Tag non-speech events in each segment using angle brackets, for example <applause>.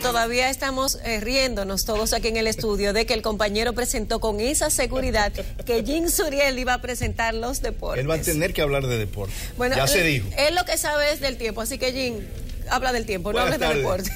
todavía estamos eh, riéndonos todos aquí en el estudio de que el compañero presentó con esa seguridad que Jim Suriel iba a presentar los deportes. Él va a tener que hablar de deportes. Bueno, ya se dijo. Él lo que sabe es del tiempo, así que Jim, habla del tiempo, no hables de deportes.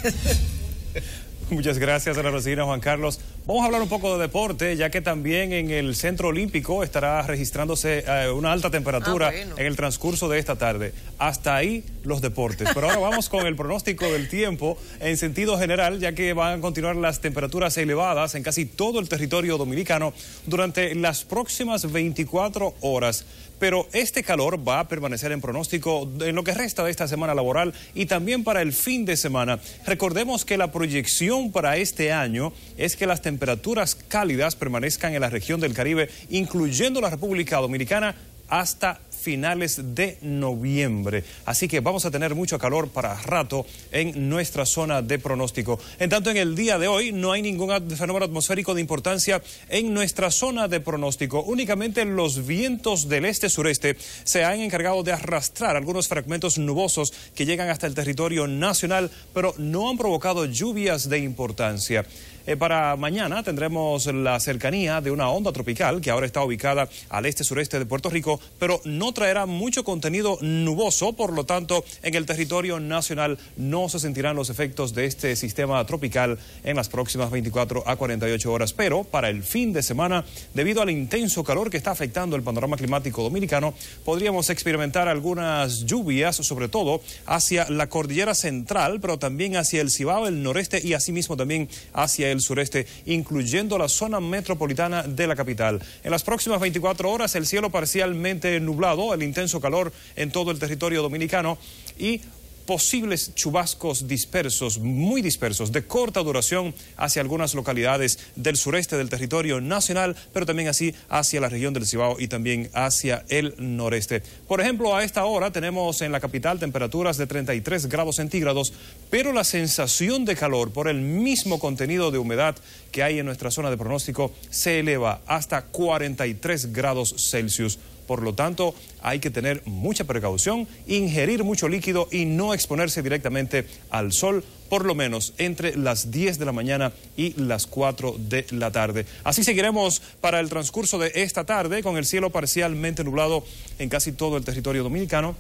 <laughs> <laughs> Muchas gracias a la Rosina Juan Carlos. Vamos a hablar un poco de deporte, ya que también en el Centro Olímpico estará registrándose eh, una alta temperatura ah, en el transcurso de esta tarde. Hasta ahí los deportes. Pero ahora vamos con el pronóstico del tiempo en sentido general, ya que van a continuar las temperaturas elevadas en casi todo el territorio dominicano durante las próximas 24 horas pero este calor va a permanecer en pronóstico en lo que resta de esta semana laboral y también para el fin de semana. Recordemos que la proyección para este año es que las temperaturas cálidas permanezcan en la región del Caribe, incluyendo la República Dominicana, hasta finales de noviembre. Así que vamos a tener mucho calor para rato en nuestra zona de pronóstico. En tanto, en el día de hoy no hay ningún fenómeno atmosférico de importancia en nuestra zona de pronóstico. Únicamente los vientos del este-sureste se han encargado de arrastrar algunos fragmentos nubosos que llegan hasta el territorio nacional, pero no han provocado lluvias de importancia. Eh, para mañana tendremos la cercanía de una onda tropical que ahora está ubicada al este-sureste de Puerto Rico, pero no traerá mucho contenido nuboso, por lo tanto, en el territorio nacional no se sentirán los efectos de este sistema tropical en las próximas 24 a 48 horas, pero para el fin de semana, debido al intenso calor que está afectando el panorama climático dominicano, podríamos experimentar algunas lluvias, sobre todo hacia la cordillera central, pero también hacia el Cibao, el noreste y asimismo también hacia el del sureste, incluyendo la zona metropolitana de la capital. En las próximas 24 horas, el cielo parcialmente nublado, el intenso calor en todo el territorio dominicano y posibles chubascos dispersos, muy dispersos, de corta duración hacia algunas localidades del sureste del territorio nacional, pero también así hacia la región del Cibao y también hacia el noreste. Por ejemplo, a esta hora tenemos en la capital temperaturas de 33 grados centígrados, pero la sensación de calor por el mismo contenido de humedad que hay en nuestra zona de pronóstico se eleva hasta 43 grados Celsius. Por lo tanto, hay que tener mucha precaución, ingerir mucho líquido y no exponerse directamente al sol, por lo menos entre las 10 de la mañana y las 4 de la tarde. Así seguiremos para el transcurso de esta tarde con el cielo parcialmente nublado en casi todo el territorio dominicano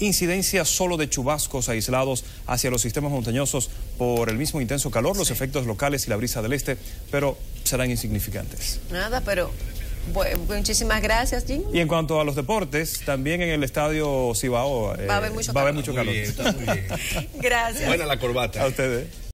incidencia solo de chubascos aislados hacia los sistemas montañosos por el mismo intenso calor, los efectos locales y la brisa del este, pero serán insignificantes. Nada, pero muchísimas gracias, Jim. Y en cuanto a los deportes, también en el estadio Cibao eh, va a haber mucho calor. <laughs> gracias. Buena la corbata. A ustedes.